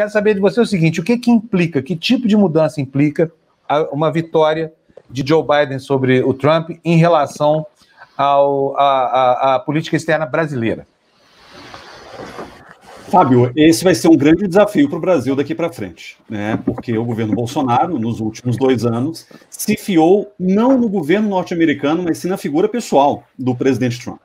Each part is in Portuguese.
Quero saber de você o seguinte: o que, que implica, que tipo de mudança implica uma vitória de Joe Biden sobre o Trump em relação à política externa brasileira? Fábio, esse vai ser um grande desafio para o Brasil daqui para frente, né? Porque o governo Bolsonaro, nos últimos dois anos, se fiou não no governo norte-americano, mas sim na figura pessoal do presidente Trump.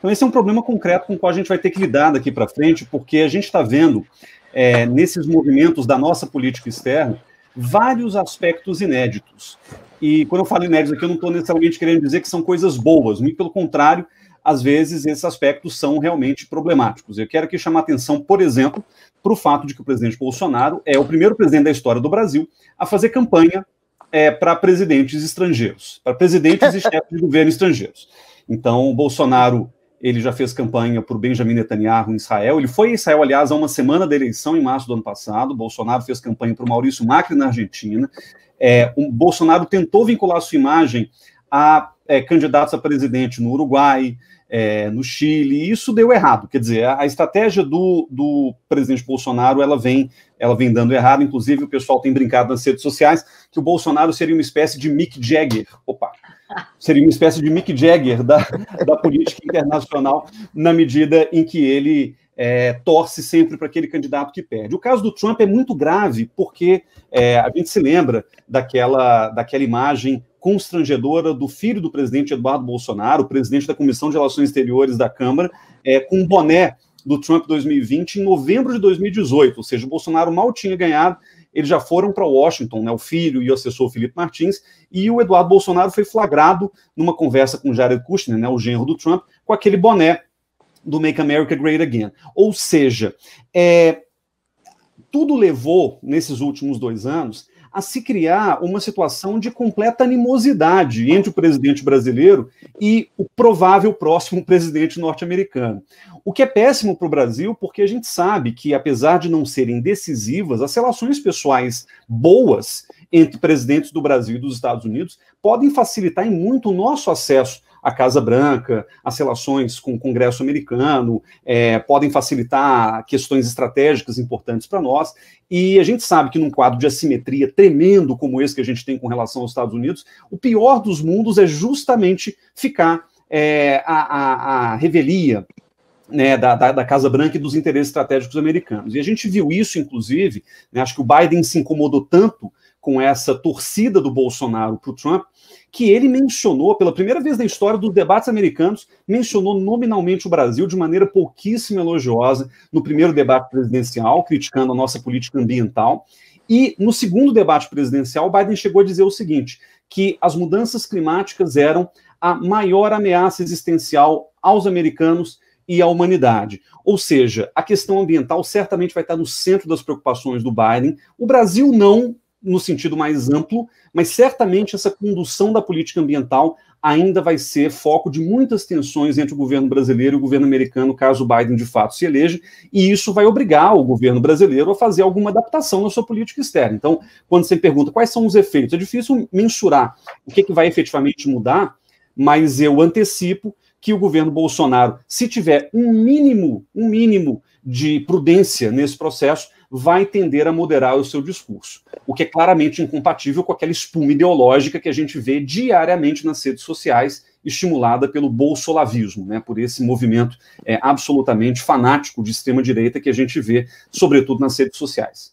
Então, esse é um problema concreto com o qual a gente vai ter que lidar daqui para frente, porque a gente está vendo é, nesses movimentos da nossa política externa vários aspectos inéditos. E quando eu falo inéditos aqui, eu não estou necessariamente querendo dizer que são coisas boas, muito pelo contrário, às vezes esses aspectos são realmente problemáticos. Eu quero aqui chamar atenção, por exemplo, para o fato de que o presidente Bolsonaro é o primeiro presidente da história do Brasil a fazer campanha é, para presidentes estrangeiros, para presidentes e chefes de governo estrangeiros. Então, Bolsonaro ele já fez campanha por Benjamin Netanyahu em Israel. Ele foi em Israel, aliás, há uma semana da eleição, em março do ano passado. Bolsonaro fez campanha para Maurício Macri na Argentina. É, um, Bolsonaro tentou vincular sua imagem a é, candidatos a presidente no Uruguai, é, no Chile, e isso deu errado. Quer dizer, a, a estratégia do, do, presidente Bolsonaro ela vem, ela vem dando errado. Inclusive, o pessoal tem brincado nas redes sociais que o Bolsonaro seria uma espécie de Mick Jagger. Opa! Seria uma espécie de Mick Jagger da, da política internacional, na medida em que ele é, torce sempre para aquele candidato que perde. O caso do Trump é muito grave, porque é, a gente se lembra daquela, daquela imagem constrangedora do filho do presidente Eduardo Bolsonaro, presidente da Comissão de Relações Exteriores da Câmara, é, com um boné do Trump 2020 em novembro de 2018, ou seja, o Bolsonaro mal tinha ganhado eles já foram para Washington, né, o filho e o assessor Felipe Martins, e o Eduardo Bolsonaro foi flagrado numa conversa com Jared Kushner, né, o genro do Trump, com aquele boné do Make America Great Again. Ou seja, é, tudo levou, nesses últimos dois anos, a se criar uma situação de completa animosidade entre o presidente brasileiro e o provável próximo presidente norte-americano. O que é péssimo para o Brasil, porque a gente sabe que, apesar de não serem decisivas, as relações pessoais boas entre presidentes do Brasil e dos Estados Unidos podem facilitar em muito o nosso acesso a Casa Branca, as relações com o Congresso americano, é, podem facilitar questões estratégicas importantes para nós. E a gente sabe que num quadro de assimetria tremendo como esse que a gente tem com relação aos Estados Unidos, o pior dos mundos é justamente ficar é, a, a, a revelia né, da, da, da, Casa Branca e dos interesses estratégicos americanos. E a gente viu isso, inclusive, né, acho que o Biden se incomodou tanto com essa torcida do Bolsonaro para o Trump, que ele mencionou, pela primeira vez na história dos debates americanos, mencionou nominalmente o Brasil de maneira pouquíssimo elogiosa no primeiro debate presidencial, criticando a nossa política ambiental. E no segundo debate presidencial, Biden chegou a dizer o seguinte: que as mudanças climáticas eram a maior ameaça existencial aos americanos e à humanidade. Ou seja, a questão ambiental certamente vai estar no centro das preocupações do Biden. O Brasil não, no sentido mais amplo, mas certamente essa condução da política ambiental ainda vai ser foco de muitas tensões entre o governo brasileiro e o governo americano, caso Biden de fato se eleja, e isso vai obrigar o governo brasileiro a fazer alguma adaptação na sua política externa. Então, quando você pergunta quais são os efeitos, é difícil mensurar o que, é que vai efetivamente mudar, mas eu antecipo que o governo Bolsonaro, se tiver um mínimo, um mínimo de prudência nesse processo, vai tender a moderar o seu discurso, o que é claramente incompatível com aquela espuma ideológica que a gente vê diariamente nas redes sociais, estimulada pelo bolsolavismo, né, por esse movimento é, absolutamente fanático de extrema-direita que a gente vê, sobretudo nas redes sociais.